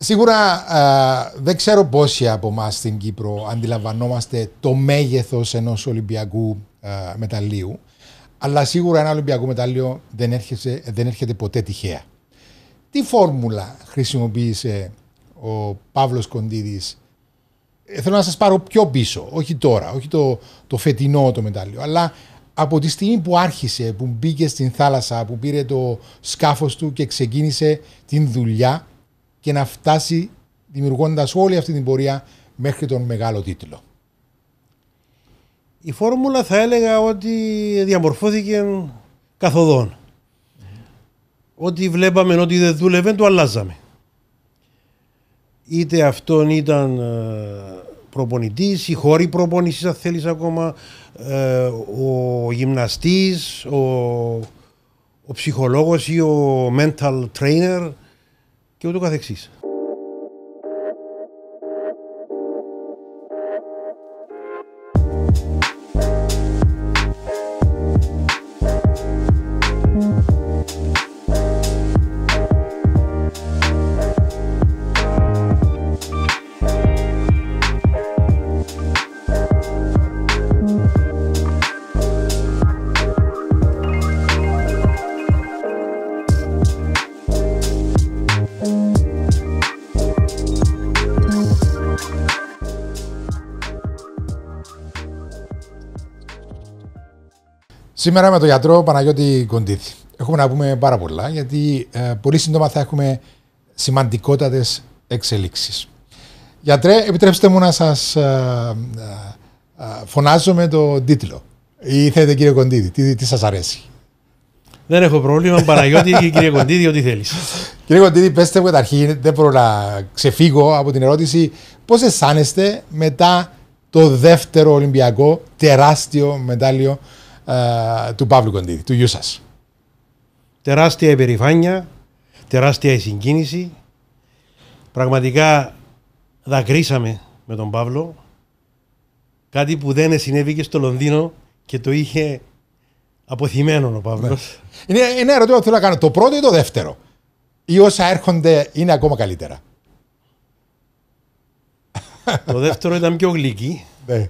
Σίγουρα δεν ξέρω πόσοι από εμάς στην Κύπρο αντιλαμβανόμαστε το μέγεθος ενός Ολυμπιακού μεταλλίου. Αλλά σίγουρα ένα Ολυμπιακό μετάλλιο δεν έρχεται, ποτέ τυχαία. Τι φόρμουλα χρησιμοποίησε ο Παύλος Κοντίδης ε, θέλω να σας πάρω πιο πίσω, όχι τώρα, όχι το, το φετινό το μετάλλιο, αλλά από τη στιγμή που άρχισε, που μπήκε στην θάλασσα, που πήρε το σκάφος του και ξεκίνησε την δουλειά και να φτάσει δημιουργώντας όλη αυτή την πορεία μέχρι τον μεγάλο τίτλο. Η φόρμουλα θα έλεγα ότι διαμορφώθηκε καθοδόν. Ό,τι βλέπαμε ότι δεν δούλευε, το αλλάζαμε. Είτε αυτόν ήταν ε, προπονητής, ή χώρη προπονητή, αν θέλεις ακόμα, ε, ο γυμναστής, ο, ο ψυχολόγος ή ο mental trainer και ούτω καθεξής. Σήμερα με τον γιατρό Παναγιώτη Κοντίδη. Έχουμε να πούμε πάρα πολλά, γιατί ε, πολύ σύντομα θα έχουμε σημαντικότατες εξελίξεις. Γιατρέ, επιτρέψτε μου να σας ε, ε, ε, φωνάζω με το τίτλο. Ή θέλετε, κύριε Κοντίδη, τι, τι σας αρέσει. Δεν έχω πρόβλημα, Παναγιώτη και κύριε Κοντίδη, ό,τι θέλεις. Κύριε Κοντίδη, πέστε μου καταρχήν, δεν μπορώ να ξεφύγω από την ερώτηση πώς αισθάνεστε μετά το δεύτερο Ολυμπιακό τεράστιο μετάλλιο ε, του Παύλου Κοντίδη, του γιού σας. Τεράστια υπερηφάνεια, τεράστια συγκίνηση. Πραγματικά δακρύσαμε με τον Παύλο. Κάτι που δεν συνέβη και στο Λονδίνο και το είχε αποθυμένο ο Παύλος. Ναι. Είναι, είναι ερώτημα που θέλω να κάνω. Το πρώτο ή το δεύτερο. Ή όσα έρχονται είναι ακόμα καλύτερα. Το δεύτερο ήταν πιο γλυκή. Ναι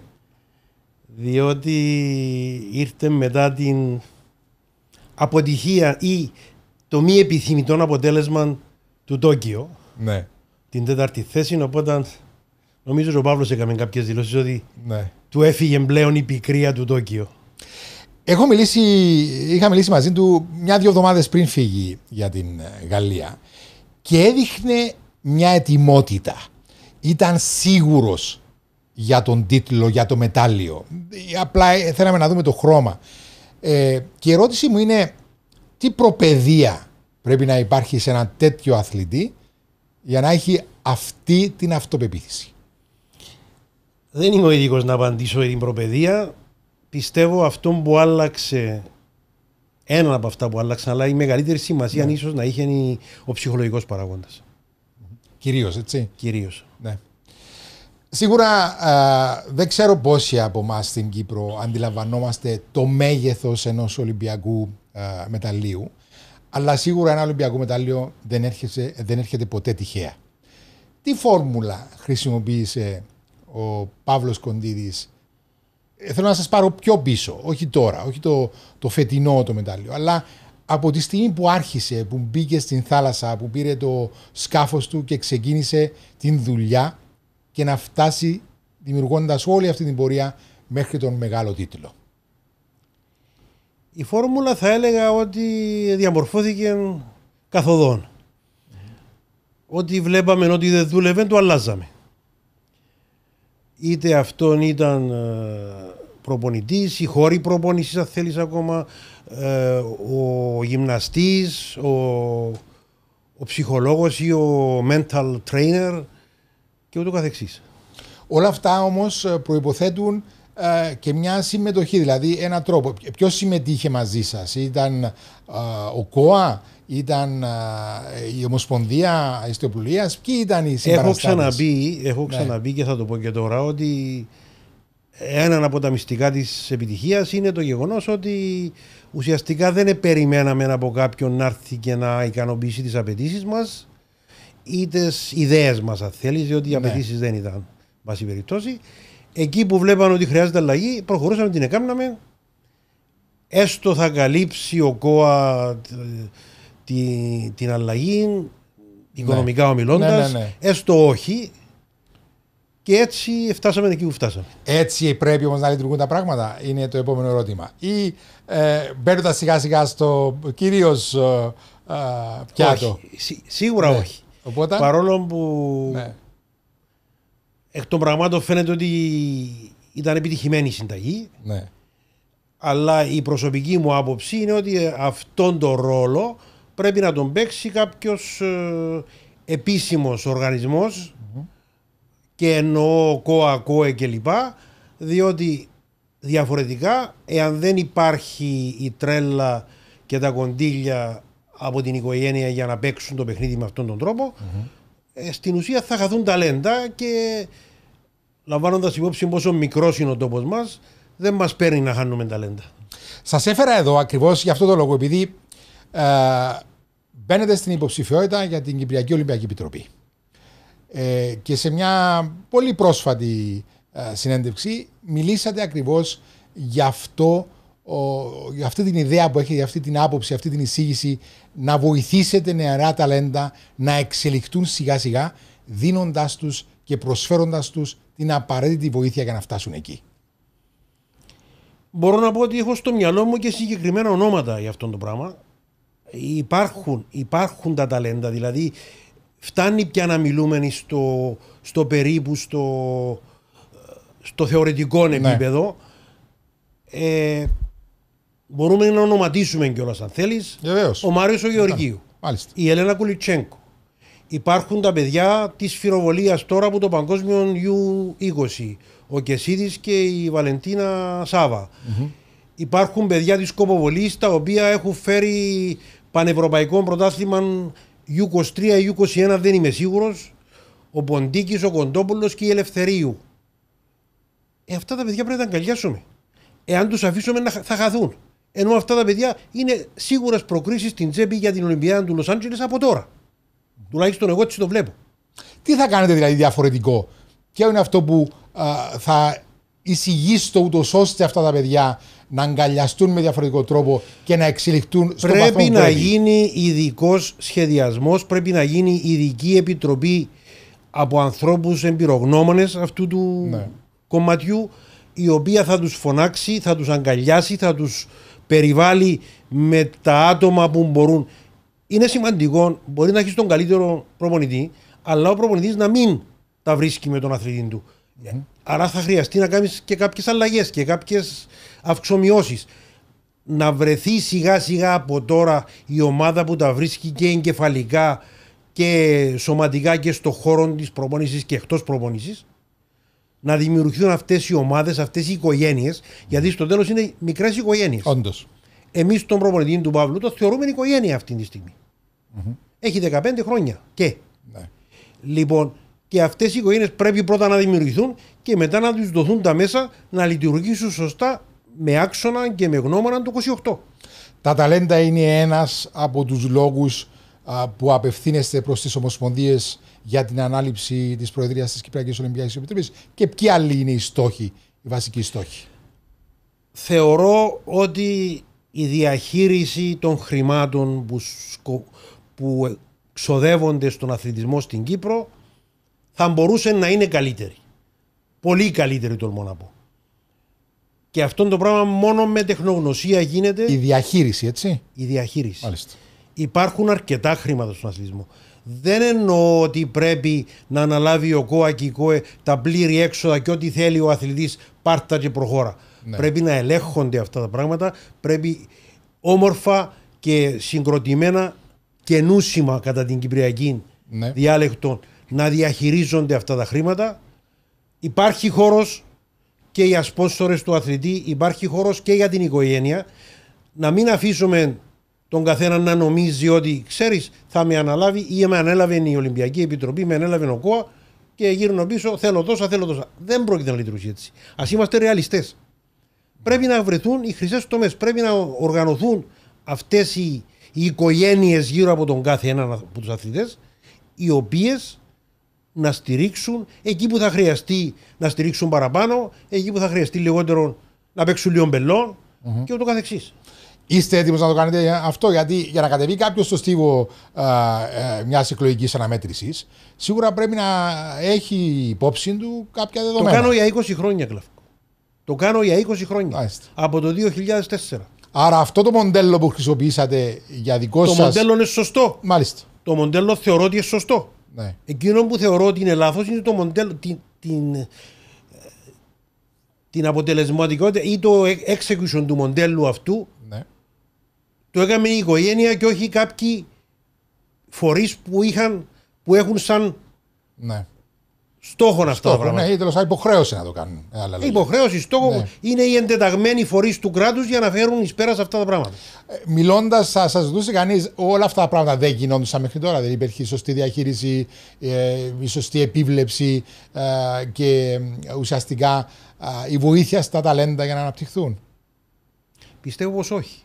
διότι ήρθε μετά την αποτυχία ή το μη επιθυμητό αποτέλεσμα του Τόκιο. Ναι. Την τέταρτη θέση, οπότε νομίζω ότι ο Παύλος έκανε κάποιες δηλώσεις ότι του έφυγε πλέον η πικρία του Τόκιο. Έχω μιλήσει, είχα μιλήσει μαζί του μια-δύο εβδομάδες πριν φύγει για την ε, Γαλλία και έδειχνε μια ετοιμότητα. Ήταν σίγουρος για τον τίτλο, για το μετάλλιο. Απλά ε, θέλαμε να δούμε το χρώμα. Ε, και η ερώτηση μου είναι τι προπαιδεία πρέπει να υπάρχει σε ένα τέτοιο αθλητή για να έχει αυτή την αυτοπεποίθηση. Δεν είμαι ο ειδικός να απαντήσω για την προπαιδεία. Πιστεύω αυτό που άλλαξε, ένα από αυτά που άλλαξαν, αλλά η μεγαλύτερη σημασία ναι. ίσως να είχε ο ψυχολογικός παράγοντας. Κυρίως, έτσι. Κυρίως. Ναι. Σίγουρα δεν ξέρω πόσοι από εμάς στην Κύπρο αντιλαμβανόμαστε το μέγεθος ενός Ολυμπιακού μεταλλίου. Αλλά σίγουρα ένα Ολυμπιακό μετάλλιο δεν έρχεται, ποτέ τυχαία. Τι φόρμουλα χρησιμοποίησε ο Παύλος Κοντίδης. Ε, θέλω να σας πάρω πιο πίσω, όχι τώρα, όχι το, το φετινό το μετάλλιο, αλλά από τη στιγμή που άρχισε, που μπήκε στην θάλασσα, που πήρε το σκάφος του και ξεκίνησε την δουλειά και να φτάσει δημιουργώντας όλη αυτή την πορεία μέχρι τον μεγάλο τίτλο. Η φόρμουλα θα έλεγα ότι διαμορφώθηκε καθοδόν. Ό,τι βλέπαμε ότι δεν δούλευε, το αλλάζαμε. Είτε αυτόν ήταν προπονητής, η χώρη προπονητή, αν θέλεις ακόμα, ε, ο γυμναστής, ο, ο ψυχολόγος ή ο mental trainer και ούτω καθεξής. Όλα αυτά όμως ε, προϋποθέτουν ε, και μια συμμετοχή, δηλαδή ένα τρόπο. Ε, ποιος συμμετείχε μαζί σας, ήταν ε, ο ΚΟΑ, ήταν ε, η Ομοσπονδία Ιστιοπλουλίας, ποιοι ήταν οι συμπαραστάτες. Έχω ξαναπεί, έχω ναι. και θα το πω και τώρα ότι ένα από τα μυστικά της επιτυχίας είναι το γεγονός ότι ουσιαστικά δεν περιμέναμε από κάποιον να έρθει και να ικανοποιήσει τις απαιτήσεις μας ή τι ιδέες μας, αν θέλεις, διότι οι ναι. απαιτήσεις δεν ήταν βάση περιπτώσει. Εκεί που βλέπαν ότι χρειάζεται αλλαγή, προχωρούσαμε την εκάμναμε. Έστω θα καλύψει ο ΚΟΑ την αλλαγή, ναι. οικονομικά ναι. ομιλώντας, ναι, έστω όχι. Και έτσι φτάσαμε εκεί που φτάσαμε. Έτσι πρέπει όμως να λειτουργούν τα πράγματα, είναι το επόμενο ερώτημα. Ή ε, μπαίνοντας σιγά σιγά στο κυρίως ε, ε, πιάτο. Όχι. σίγουρα όχι. Οπότε, Παρόλο που ναι. εκ των πραγμάτων φαίνεται ότι ήταν επιτυχημένη η συνταγή. Ναι. Αλλά η προσωπική μου άποψη είναι ότι αυτόν τον ρόλο πρέπει να τον παίξει κάποιος ε, επίσημος και εννοώ ΚΟΑ, ΚΟΕ κλπ. Διότι διαφορετικά, εάν δεν υπάρχει η τρέλα και τα κοντήλια από την οικογένεια για να παίξουν το παιχνίδι με αυτόν τον τροπο ε, στην ουσία θα χαθούν ταλέντα και λαμβάνοντας υπόψη πόσο μικρός είναι ο τόπος μας, δεν μας παίρνει να χάνουμε ταλέντα. Σας έφερα εδώ ακριβώς για αυτό το λόγο, επειδή ε, μπαίνετε στην υποψηφιότητα για την Κυπριακή Ολυμπιακή Επιτροπή. Ε, και σε μια πολύ πρόσφατη ε, συνέντευξη μιλήσατε ακριβώς για αυτό για αυτή την ιδέα που έχει για αυτή την άποψη, αυτή την εισήγηση, να βοηθήσετε νεαρά ταλέντα να εξελιχθούν σιγά σιγά, δίνοντάς τους και προσφέροντα τους την απαραίτητη βοήθεια για να φτάσουν εκεί. Μπορώ να πω ότι έχω στο μυαλό μου και συγκεκριμένα ονόματα για αυτό το πράγμα. Υπάρχουν, υπάρχουν τα ταλέντα, δηλαδή φτάνει πια να μιλούμε στο, περίπου, στο, στο θεωρητικό ναι. επίπεδο. Ναι. Μπορούμε να ονοματίσουμε κιόλας αν θέλεις. Ο Μάριος ο Γεωργίου. Η Ελένα Κουλιτσέγκο. Υπάρχουν τα παιδιά της φυροβολίας τώρα από το Παγκόσμιο U20. Ο Κεσίδης και η Βαλεντίνα Υπάρχουν παιδιά της κοποβολής τα οποία έχουν φέρει πανευρωπαϊκό πρωτάθλημα U23 ή U21, δεν είμαι σίγουρος. Ο Ποντίκης, ο Κοντόπουλος και η Ελευθερίου. Ε, αυτά τα παιδιά πρέπει να τα αγκαλιάσουμε. Εάν τους αφήσουμε, θα χαθούν. Ενώ αυτά τα παιδιά είναι σίγουρες προκρίσεις στην τσέπη για την Ολυμπιάδα του Λος Άντζελες από τώρα. Τουλάχιστον εγώ έτσι το βλέπω. Τι θα κάνετε δηλαδή διαφορετικό, Ποιο είναι αυτό που α, θα εισηγήσετε ούτως ώστε αυτά τα παιδιά να αγκαλιαστούν με διαφορετικό τρόπο και να εξελιχθούν στο Πρέπει να γίνει ειδικός σχεδιασμός, πρέπει να γίνει ειδική επιτροπή από ανθρώπους εμπειρογνώμονες αυτού του ναι. κομματιού, η οποία θα τους φωνάξει, θα τους αγκαλιάσει, θα τους περιβάλλει με τα άτομα που μπορούν. Είναι σημαντικό, μπορεί να έχεις τον καλύτερο προπονητή, αλλά ο προπονητής να μην τα βρίσκει με τον αθλητή του. Ναι. Άρα θα χρειαστεί να κάνεις και κάποιες αλλαγές και κάποιες αυξομοιώσεις. Να βρεθεί σιγά σιγά από τώρα η ομάδα που τα βρίσκει και εγκεφαλικά και σωματικά και στο χώρο της προπόνησης και εκτός προπόνησης να δημιουργηθούν αυτές οι ομάδες, αυτές οι οικογένειες, γιατί στο τέλος είναι μικρές οικογένειες. Όντως. Εμείς τον προπονητή του Παύλου το θεωρούμε οικογένεια αυτή τη στιγμη Έχει 15 χρόνια. Και. Ναι. Λοιπόν, και αυτές οι οικογένειες πρέπει πρώτα να δημιουργηθούν και μετά να τους δοθούν τα μέσα να λειτουργήσουν σωστά με άξονα και με γνώμονα του 28. Τα ταλέντα είναι ένας από τους λόγους που απευθύνεστε προς τις ομοσπονδίες για την ανάληψη της Προεδρίας της Κυπριακής Ολυμπιακής Επιτροπής και ποιοι άλλοι είναι οι στόχοι, οι βασικοί στόχοι. Θεωρώ ότι η διαχείριση των χρημάτων που, σκο... ξοδεύονται στον αθλητισμό στην Κύπρο θα μπορούσε να είναι καλύτερη. Πολύ καλύτερη τολμώ να πω. Και αυτό το πράγμα μόνο με τεχνογνωσία γίνεται. Η διαχείριση, έτσι. Η διαχείριση. Μάλιστα. Υπάρχουν αρκετά χρήματα στον αθλητισμό. Δεν εννοώ ότι πρέπει να αναλάβει ο ΚΟΑ και η ΚΟΕ τα πλήρη έξοδα και ό,τι θέλει ο αθλητής, πάρτα και προχώρα. Ναι. Πρέπει να ελέγχονται αυτά τα πράγματα. Πρέπει όμορφα και συγκροτημένα και νούσιμα κατά την Κυπριακή ναι. διάλεκτο να διαχειρίζονται αυτά τα χρήματα. Υπάρχει χώρος και για σπόσορε του αθλητή, υπάρχει χώρος και για την οικογένεια. Να μην αφήσουμε τον καθένα να νομίζει ότι ξέρεις, θα με αναλάβει ή με ανέλαβε η Ολυμπιακή Επιτροπή, με ανέλαβε ο ΚΟΑ και γύρω πίσω θέλω τόσα, θέλω τόσα. Δεν πρόκειται να λειτουργήσει έτσι. Ας είμαστε ρεαλιστές. Πρέπει να βρεθούν οι χρυσές τομές, πρέπει να οργανωθούν αυτές οι, οικογένειες γύρω από τον κάθε έναν από τους αθλητές, οι οποίες να στηρίξουν εκεί που θα χρειαστεί να στηρίξουν παραπάνω, εκεί που θα χρειαστεί λιγότερο να παίξουν λίγο μπελό mm-hmm. και ούτω Είστε έτοιμος να το κάνετε αυτό, γιατί για να κατεβεί κάποιος στο στίβο ε, μιας εκλογικής αναμέτρησης, σίγουρα πρέπει να έχει υπόψη του κάποια δεδομένα. Το κάνω για 20 χρόνια, Κλαφκό. Το κάνω για 20 χρόνια. Από το 2004. Άρα αυτό το μοντέλο που χρησιμοποιήσατε για δικό σα. Το μοντέλο είναι σωστό. Μάλιστα. Το μοντέλο θεωρώ ότι είναι σωστό. Ναι. Εκείνο που θεωρώ ότι είναι λάθος είναι το μοντέλο. Την, την, ε, την αποτελεσματικότητα ή το e- execution του μοντέλου αυτού το έκαμε η οικογένεια και όχι κάποιοι φορείς που, που έχουν σαν ναι. στόχο να αυτά τα πράγματα. Ναι, τέλο πάντων υποχρέωση να το κάνουν. Ε, υποχρέωση, στόχο ναι. είναι οι εντεταγμένοι φορείς του κράτους για να φέρουν εις πέρας σε αυτά τα πράγματα. Ε, Μιλώντας, θα σα ρωτούσε κανείς όλα αυτά τα πράγματα δεν γινόντουσαν μέχρι τώρα. Δεν υπήρχε η σωστή διαχείριση, ε, η σωστή επίβλεψη και ουσιαστικά η βοήθεια στα ταλέντα για να αναπτυχθούν. Πιστεύω πως όχι.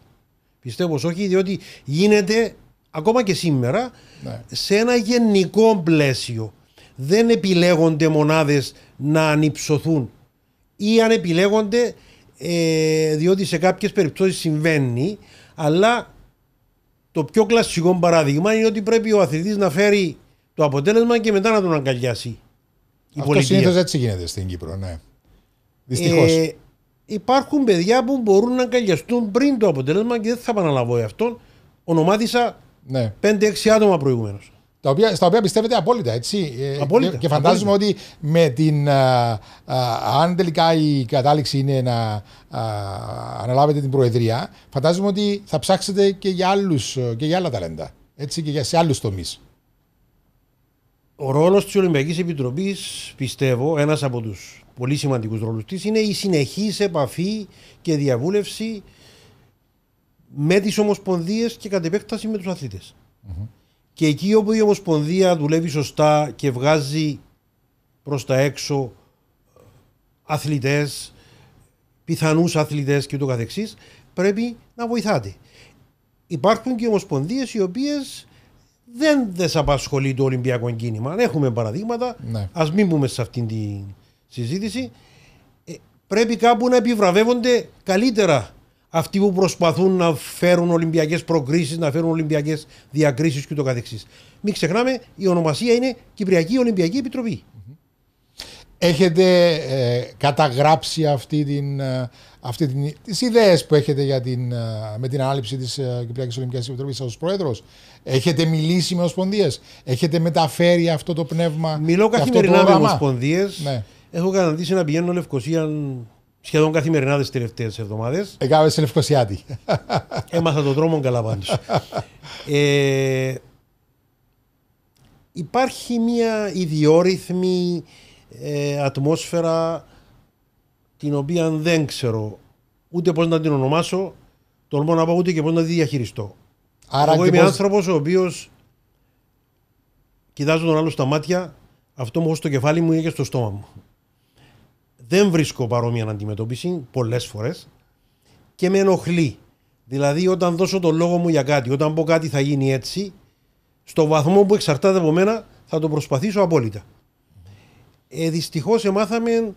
Πιστεύω όχι, διότι γίνεται ακόμα και σήμερα ναι. σε ένα γενικό πλαίσιο. Δεν επιλέγονται μονάδες να ανυψωθούν ή αν επιλέγονται ε, διότι σε κάποιες περιπτώσεις συμβαίνει αλλά το πιο κλασικό παράδειγμα είναι ότι πρέπει ο αθλητής να φέρει το αποτέλεσμα και μετά να τον αγκαλιάσει. Η Αυτό συνήθως έτσι γίνεται στην Κύπρο, ναι. Ε, Δυστυχώς υπάρχουν παιδιά που μπορούν να αγκαλιαστούν πριν το αποτέλεσμα και δεν θα επαναλαβώ γι' αυτόν. Ονομάτισα ναι. 5-6 άτομα προηγουμένως. οποία, στα οποία πιστεύετε απόλυτα, έτσι. Ε, απόλυτα. Και, και φαντάζομαι απόλυτα. ότι με την. Α, α, αν τελικά η κατάληξη είναι να α, αναλάβετε την Προεδρία, φαντάζομαι ότι θα ψάξετε και για, άλλους, ε, και για άλλα ταλέντα. Έτσι και σε άλλους τομείς. Ο ρόλος της Ολυμπιακής Επιτροπής, πιστεύω, ένας από τους πολύ σημαντικούς ρόλους της είναι η συνεχής επαφή και διαβούλευση με τις ομοσπονδίες και κατ' επέκταση με τους αθλητε Και εκεί όπου η Ομοσπονδία δουλεύει σωστά και βγάζει προς τα έξω αθλητές, πιθανούς αθλητές και το καθεξής, πρέπει να βοηθάτε. Υπάρχουν και ομοσπονδίες οι οποίες δεν δεσαπασχολεί απασχολεί το Ολυμπιακό κίνημα. Έχουμε παραδείγματα, ναι. μην πούμε σε αυτήν την συζήτηση, ε, πρέπει κάπου να επιβραβεύονται καλύτερα αυτοί που προσπαθούν να φέρουν Ολυμπιακές προκρίσεις, να φέρουν Ολυμπιακές διακρίσεις κ.ο.κ. Μην ξεχνάμε, η ονομασία είναι Κυπριακή Ολυμπιακή Επιτροπή. Mm-hmm. Έχετε ε, καταγράψει αυτή την, ε, αυτή την, τις ιδέες που έχετε για την, ε, με την ανάληψη της Κυπριακής Ολυμπιακής Επιτροπής ως πρόεδρος. Έχετε μιλήσει με ομοσπονδίες. Έχετε μεταφέρει αυτό το πνεύμα. Μιλώ καθημερινά με ομοσπονδίες. Ναι. Έχω καταντήσει να πηγαίνω Λευκοσία σχεδόν καθημερινά τις τελευταίες εβδομάδες. Εγκάβεσαι σε Λευκοσιάτη. Έμαθα τον δρόμο καλά πάντως. Ε, υπάρχει μια ιδιόρυθμη ε, ατμόσφαιρα την οποία δεν ξέρω ούτε πώς να την ονομάσω, τολμώ να πω ούτε και πώς να τη διαχειριστώ. Άρα Εγώ είμαι πώς... άνθρωπος ο οποίος κοιτάζω τον άλλο στα μάτια, αυτό μου έχω στο κεφάλι μου είναι και στο στόμα μου. Δεν βρίσκω παρόμοια αντιμετώπιση πολλές φορές και με ενοχλεί. Δηλαδή, όταν δώσω το λόγο μου για κάτι, όταν πω κάτι θα γίνει έτσι, στο βαθμό που εξαρτάται από μένα, θα το προσπαθήσω απόλυτα. Ε, Δυστυχώς εμάθαμε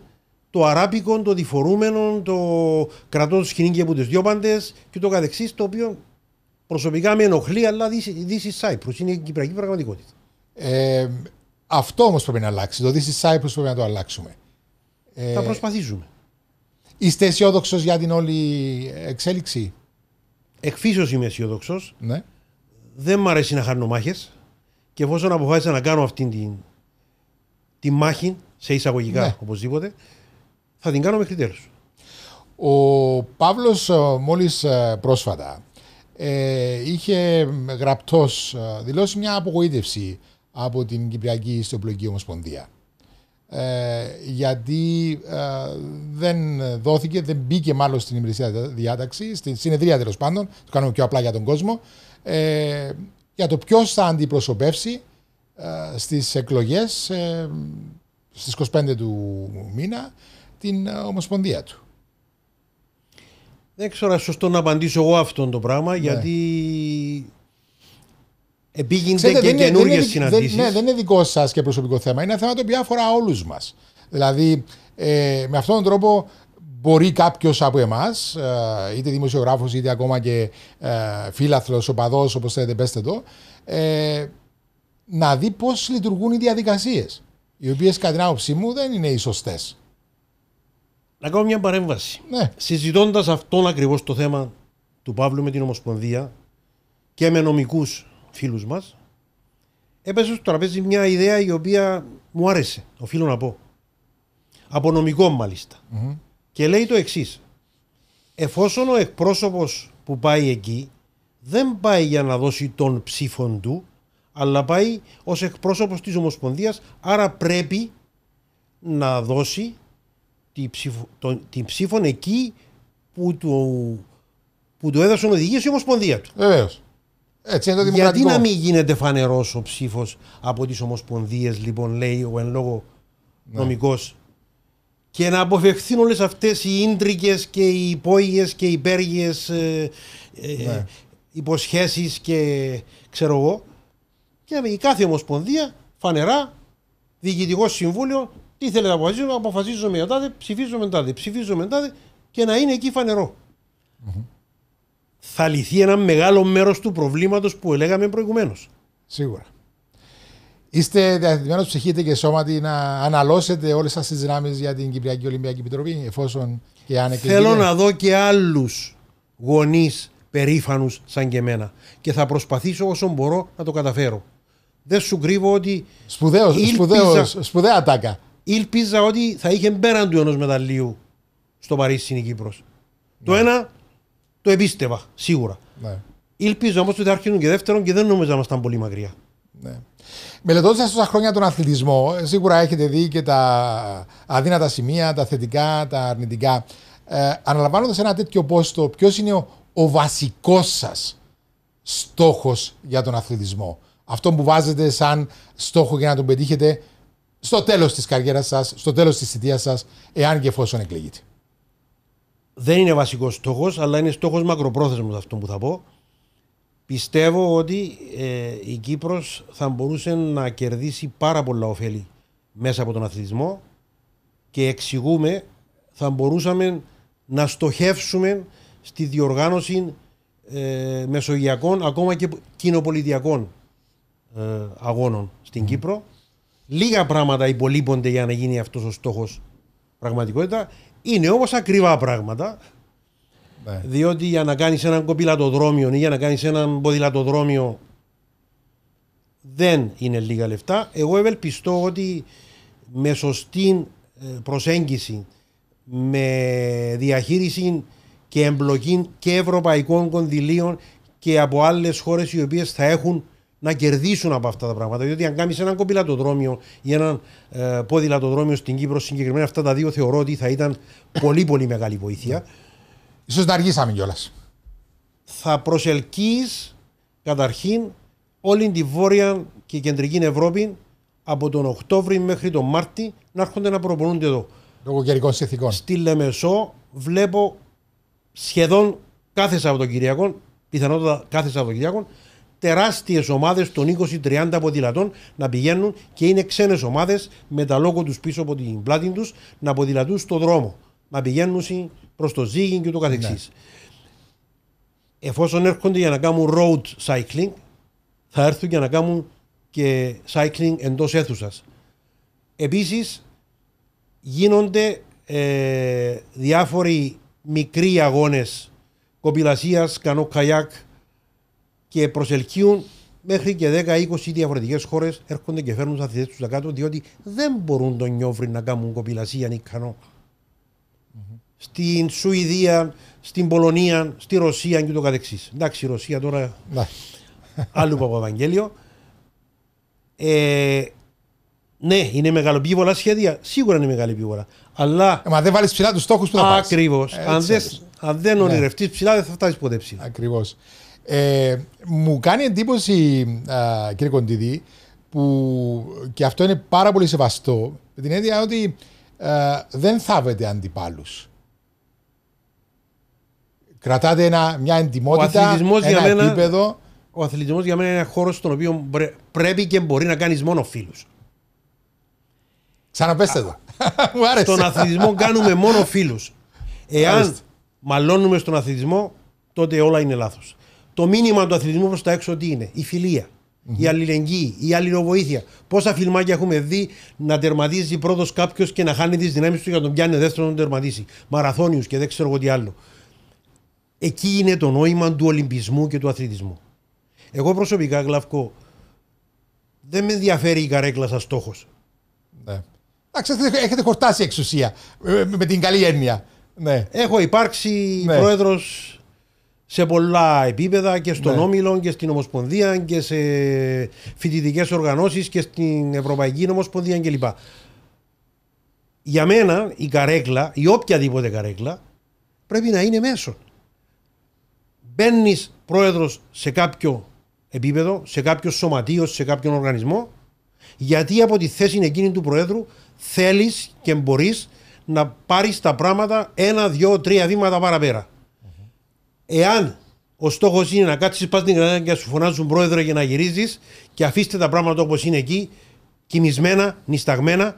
το αράπικο, το διφορούμενο, το κρατώ του σκηνή από τις δυο πάντες και το καθεξής, το οποίο προσωπικά με ενοχλεί, αλλά this is Cyprus, είναι η κυπριακή πραγματικότητα. Ε, αυτό όμως πρέπει να αλλάξει. Το this is Cyprus πρέπει να το αλλάξουμε. Θα ε, προσπαθήσουμε. Είστε αισιόδοξος για την όλη εξέλιξη. Εκφίσω είμαι αισιόδοξος. Ναι. Δεν μου αρέσει να χάνω μάχες. Και εφόσον αποφάσισα να κάνω αυτή την, τη μάχη, σε εισαγωγικά ναι. οπωσδήποτε, θα την κάνω μέχρι τέλου. Ο Παύλος, ε, μόλις ε, πρόσφατα, ε, είχε γραπτός δηλώσει μια απογοήτευση από την Κυπριακή Ιστοπλογική Ομοσπονδία. Ε, γιατί ε, δεν δόθηκε, δεν μπήκε μάλλον στην ημερησία διάταξη, στην συνεδρία τέλος πάντων, το κάνουμε πιο απλά για τον κόσμο, ε, για το ποιος θα αντιπροσωπεύσει ε, στις εκλογές στις 25 του μήνα την Ομοσπονδία του. Δεν ξέρω σωστό να απαντήσω εγώ αυτό το πράγμα ναι. γιατί Επήγαινε και καινούργιε συναντήσεις. Ναι, δεν είναι δικό σας και προσωπικό θέμα. Είναι ένα θέμα το οποίο αφορά όλους μας. Δηλαδή, ε, με αυτόν τον τρόπο μπορεί κάποιος από εμάς, ε, είτε δημοσιογράφος είτε ακόμα και ε, φίλαθλος, οπαδός, όπως θέλετε, πέστε το, ε, να δει πώς λειτουργούν οι διαδικασίες. Οι οποίες, κατά την άποψή μου, δεν είναι οι σωστές. Να κάνω μια παρέμβαση. Ναι. Συζητώντας αυτόν ακριβώς το θέμα του Παύλου με την Ομοσπονδία και με νομικούς φίλους μας, έπεσε στο τραπέζι μια ιδέα η οποία μου άρεσε, οφείλω να πω. από νομικό μαλιστα Και λέει το εξής. Εφόσον ο εκπρόσωπος που πάει εκεί δεν πάει για να δώσει τον ψήφον του, αλλά πάει ως εκπρόσωπος της Ομοσπονδίας, άρα πρέπει να δώσει την ψήφων ψήφον εκεί που του, που του έδωσαν οδηγίες η Ομοσπονδία του. Βεβαίως. Γιατί να μην γίνεται φανερός ο ψήφος από τις ομοσπονδίες, λοιπόν, λέει ο εν λόγω ναι. νομικός. Και να αποφευχθούν όλες αυτές οι ίντρικες και οι υπόγειες και οι υπέργειες ε, ε ναι. υποσχέσεις και ξέρω εγώ. Και η κάθε ομοσπονδία φανερά διοικητικό συμβούλιο τι θέλετε να αποφασίζουμε, αποφασίζουμε τάδε, ψηφίζουμε μετά, ψηφίζουμε μετά και να είναι εκεί θα λυθεί ένα μεγάλο μέρος του προβλήματος που έλεγαμε προηγουμένως. Σίγουρα. Είστε διαθετημένο ψυχείτε και σώματι να αναλώσετε όλες σας τις δυνάμεις για την Κυπριακή Ολυμπιακή Επιτροπή, εφόσον και αν εκλεγεί. Θέλω να δω και άλλους γονείς περήφανους σαν και εμένα. Και θα προσπαθήσω όσο μπορώ να το καταφέρω. Δεν σου κρύβω ότι. Σπουδαίος, σπουδαίος, σπουδαία τάκα. Ήλπιζα ότι θα είχε πέραν του ενός μεταλλίου στο Παρίσι στην Κύπρος. Το ναι. ένα το επίστευα, σίγουρα. Ναι. Ήλπιζα όμως ότι θα αρχίσουν και δεύτερον και δεν νομίζω να ήταν πολύ μακριά. Ναι. Μελετώντας τόσα χρόνια τον αθλητισμό, σίγουρα έχετε δει και τα αδύνατα σημεία, τα θετικά, τα αρνητικά. Ε, Αναλαμβάνοντας ένα τέτοιο πόστο, ποιος είναι ο, ο βασικός σας στόχος για τον αθλητισμό, αυτό που βάζετε σαν στόχο για να τον πετύχετε στο τέλος της καριέρας σας, στο τέλος της θητείας σας, εάν και εφόσον εκλεγείτε δεν είναι βασικός στόχος, αλλά είναι στόχος μακροπρόθεσμος αυτό που θα πω. Πιστεύω ότι ε, η Κύπρος θα μπορούσε να κερδίσει πάρα πολλά ωφέλη μέσα από τον αθλητισμό και εξηγούμε θα μπορούσαμε να στοχεύσουμε στη διοργάνωση ε, μεσογειακών ακόμα και κοινοπολιτιακών ε, αγώνων στην Κύπρο. Λίγα πράγματα υπολείπονται για να γίνει αυτός ο στόχος πραγματικότητα. Είναι όμως ακριβά πράγματα. Ναι. Διότι για να κάνεις έναν κοπηλατοδρόμιο ή για να κάνεις έναν ποδηλατοδρόμιο δεν είναι λίγα λεφτά. Εγώ ευελπιστώ ότι με σωστή ε, προσέγγιση, με διαχείριση και εμπλοκή και ευρωπαϊκών κονδυλίων και από άλλες χώρες οι οποίες θα έχουν να κερδίσουν από αυτά τα πράγματα. Διότι αν κάνεις έναν κοπηλατοδρόμιο ή έναν ε, ποδηλατοδρόμιο στην Κύπρο συγκεκριμένα, αυτά τα δύο θεωρώ ότι θα ήταν πολύ πολύ μεγάλη βοήθεια. Ναι. σω να αργήσαμε κιόλας. Θα προσελκύεις καταρχήν όλη τη βόρεια και κεντρική Ευρώπη από τον Οκτώβριο μέχρι τον Μάρτι να έρχονται να προπονούνται εδώ. Λόγω καιρικών συνθηκών. Στη Λεμεσό βλέπω σχεδόν κάθε Σαββατοκυριακό, πιθανότατα κάθε Σαββατοκυριακό, τεράστιες ομάδες των 20-30 ποδηλατών να πηγαίνουν και είναι ξένες ομάδες με τα λόγω τους πίσω από την πλάτη τους να ποδηλατούν στο δρόμο. Να πηγαίνουν προς το Ζήγιν και το καθεξής. Ναι. Εφόσον έρχονται για να κάνουν road cycling, θα έρθουν για να κάνουν και cycling εντός αίθουσας. Επίσης, γίνονται ε, διάφοροι μικροί αγώνες κοπηλασίας, κανό καγιάκ, και προσελκύουν μέχρι και 10-20 διαφορετικές χώρες έρχονται και φέρνουν σαν θέσει του κάτω, διότι δεν μπορούν τον νιόβρι να κάνουν ικανό νικανό. Mm-hmm. Στην Σουηδία, στην Πολωνία, στη Ρωσία κ.ο.κ. Εντάξει, η Ρωσία τώρα. Ναι. από Ευαγγέλιο. Ε, ναι, είναι μεγαλοπίβολα σχέδια. Σίγουρα είναι μεγάλη πίβολα Αλλά. Ε, μα δεν βάλεις ψηλά τους στόχους που θα πάρεις. Ακριβώς. Ε, αν, δεν ναι. ονειρευτείς ψηλά, δεν θα φτάσεις ποτέ ψηλά. Ακριβώς. Ε, μου κάνει εντύπωση, α, κύριε Κοντιδί που και αυτό είναι πάρα πολύ σεβαστό, με την έννοια ότι δεν θάβετε αντιπάλους. Κρατάτε μια εντυμότητα, ένα επίπεδο. Ο αθλητισμός για μένα είναι ένα χώρο στον οποίο πρέπει και μπορεί να κάνεις μόνο φίλους. Ξαναπέστε εδώ Στον αθλητισμό κάνουμε μόνο φίλους. Εάν μαλώνουμε στον αθλητισμό, τότε όλα είναι λάθος το μήνυμα του αθλητισμού προς τα έξω τι είναι, η φιλια Η αλληλεγγύη, η αλληλοβοήθεια. Πόσα φιλμάκια έχουμε δει να τερματίζει πρώτος κάποιος και να χάνει τις δυνάμεις του για να τον πιάνει δεύτερο να τον τερματίσει. Μαραθώνιους και δεν ξέρω εγώ τι άλλο. Εκεί είναι το νόημα του Ολυμπισμού και του αθλητισμού. Εγώ προσωπικά, Γλαφκό, δεν με ενδιαφέρει η καρέκλα σα στόχος. Ναι. Εντάξει, έχετε χορτάσει εξουσία ε, με την καλή έννοια. Ναι. Έχω υπάρξει ναι. πρόεδρος σε πολλά επίπεδα και στον ναι. Όμιλο και στην Ομοσπονδία και σε φοιτητικές οργανώσεις και στην Ευρωπαϊκή Ομοσπονδία κλπ. Για μένα η καρέκλα, η οποιαδήποτε καρέκλα, πρέπει να είναι μέσο. Μπαίνεις πρόεδρος σε κάποιο επίπεδο, σε κάποιο σωματείο, σε κάποιον οργανισμό, γιατί από τη θέση εκείνη του Προέδρου θέλεις και μπορείς να πάρεις τα πράγματα ένα, δύο, τρία βήματα παραπέρα εάν ο στόχος είναι να κάτσεις πας στην Γρανάδα και να σου φωνάζουν πρόεδρο για να γυρίζεις και αφήστε τα πράγματα όπως είναι εκεί, κοιμισμένα, νισταγμένα,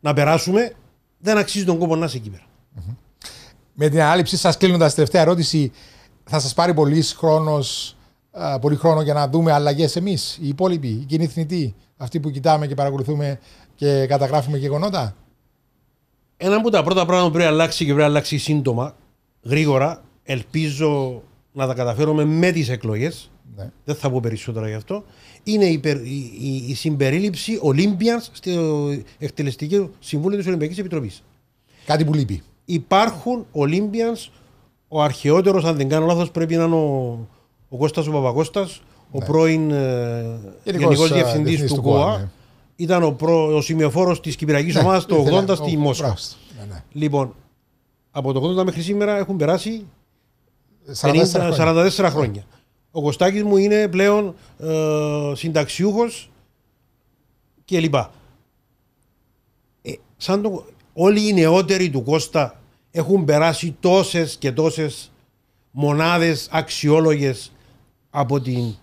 να περάσουμε, δεν αξίζει τον κόπο να είσαι εκεί Με την ανάληψή σας, κλείνοντας, τελευταία ερώτηση, θα σας πάρει πολύς χρόνος πολύ χρόνο για να δούμε αλλαγές εμείς, οι υπόλοιποι, οι κοινοί θνητοί, αυτοί που κοιτάμε και παρακολουθούμε και καταγράφουμε γεγονότα. Ένα από τα πρώτα πράγματα που πρέπει να αλλάξει και πρέπει να αλλάξει σύντομα, γρήγορα, ελπίζω να τα καταφέρουμε με τις εκλογές. Ναι. Δεν θα πω περισσότερα γι' αυτό. Είναι η, η, η συμπερίληψη Ολύμπιας στο εκτελεστικό συμβούλιο της Ολυμπιακής Επιτροπής. Κάτι που λείπει. Υπάρχουν Olympians, ο αρχαιότερος, αν δεν κάνω λάθος, πρέπει να είναι ο, ο Κώστας ο Παπακώστας, ο ναι. πρώην ε, Γενικός ε, Διευθυντής του ΚΟΑ. Ναι. Ήταν ο, προ, ο σημειοφόρος της Κυπριακής ναι, Ομάδας το 80 στη Μόσχα. Ναι, ναι. Λοιπόν, από το 80 μέχρι σήμερα έχουν περάσει 44, χρόνια. Ο Κωστάκης μου είναι πλέον ε, συνταξιούχος και ε, σαν όλοι οι νεότεροι του Κώστα έχουν περάσει τόσες και τόσες μονάδες αξιόλογες από, την,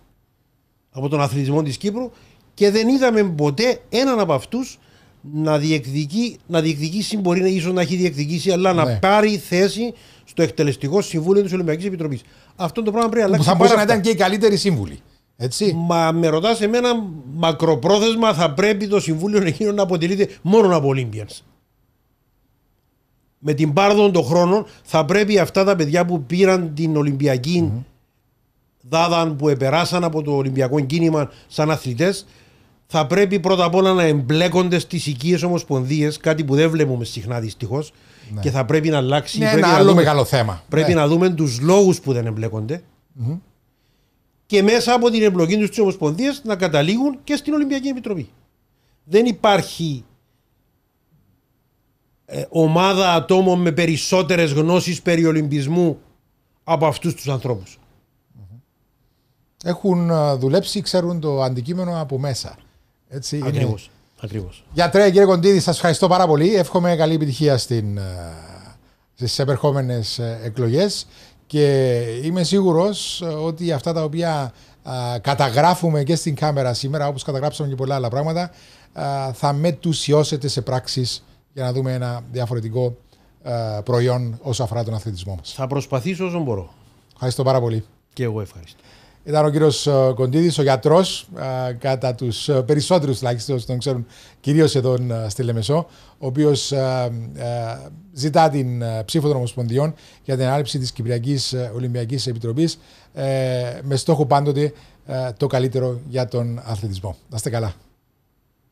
από τον αθλητισμό της Κύπρου και δεν είδαμε ποτέ έναν από αυτούς να διεκδικεί, να διεκδικήσει μπορεί να ίσως να έχει διεκδικήσει αλλά να ναι. πάρει θέση στο εκτελεστικό συμβούλιο της Ολυμπιακής Επιτροπής. Αυτό το πράγμα πρέπει να αλλάξει. Θα μπορούσε να ήταν και οι καλύτεροι σύμβουλοι. Έτσι. Μα με ρωτάς εμένα, μακροπρόθεσμα θα πρέπει το συμβούλιο εκείνο να αποτελείται μόνο από Ολύμπιαν. Με την πάρδο των χρόνων θα πρέπει αυτά τα παιδιά που πήραν την Ολυμπιακή που επεράσαν από το Ολυμπιακό κίνημα σαν αθλητές, θα πρέπει πρώτα απ' όλα να εμπλέκονται στις οικίες ομοσπονδίες, κάτι που δεν βλέπουμε συχνά δυστυχώς. Ναι. και θα πρέπει να αλλάξει. Είναι πρέπει ένα να άλλο δούμε, μεγάλο θέμα. Πρέπει ναι. να δούμε τους λόγους που δεν εμπλεκονται και μέσα από την εμπλοκή τους στις Ομοσπονδίες να καταλήγουν και στην Ολυμπιακή Επιτροπή. Δεν υπάρχει ε, ομάδα ατόμων με περισσότερες γνώσεις περί Ολυμπισμού από αυτούς τους ανθρώπους. Έχουν ε, δουλέψει, ξέρουν το αντικείμενο από μέσα. Έτσι, Ακριβώ. Γιατρέ, κύριε Κοντίδη, σας ευχαριστώ πάρα πολύ. Εύχομαι καλή επιτυχία στην, ε, στις εκλογέ ε, εκλογές και είμαι σίγουρος ε, ότι αυτά τα οποία καταγράφουμε και στην κάμερα σήμερα, όπως καταγράψαμε και πολλά άλλα πράγματα, θα μετουσιώσετε σε πράξεις για να δούμε ένα διαφορετικό προϊόν όσο αφορά τον αθλητισμό μας. Θα προσπαθήσω όσο μπορώ. Ευχαριστώ πάρα πολύ. Και εγώ ευχαριστώ. Ήταν ο κύριος ε, Κοντίδης, ο γιατρός, ε, κατά τους ε, περισσότερους τουλάχιστον τον ξέρουν, κυρίως εδώ στη Λεμεσό, ο οποίος ζητά την ψήφο των Ομοσπονδιών για την ανάληψη της Κυπριακής Ολυμπιακής Επιτροπής με στόχο πάντοτε το καλύτερο για τον αθλητισμό. Να είστε καλά.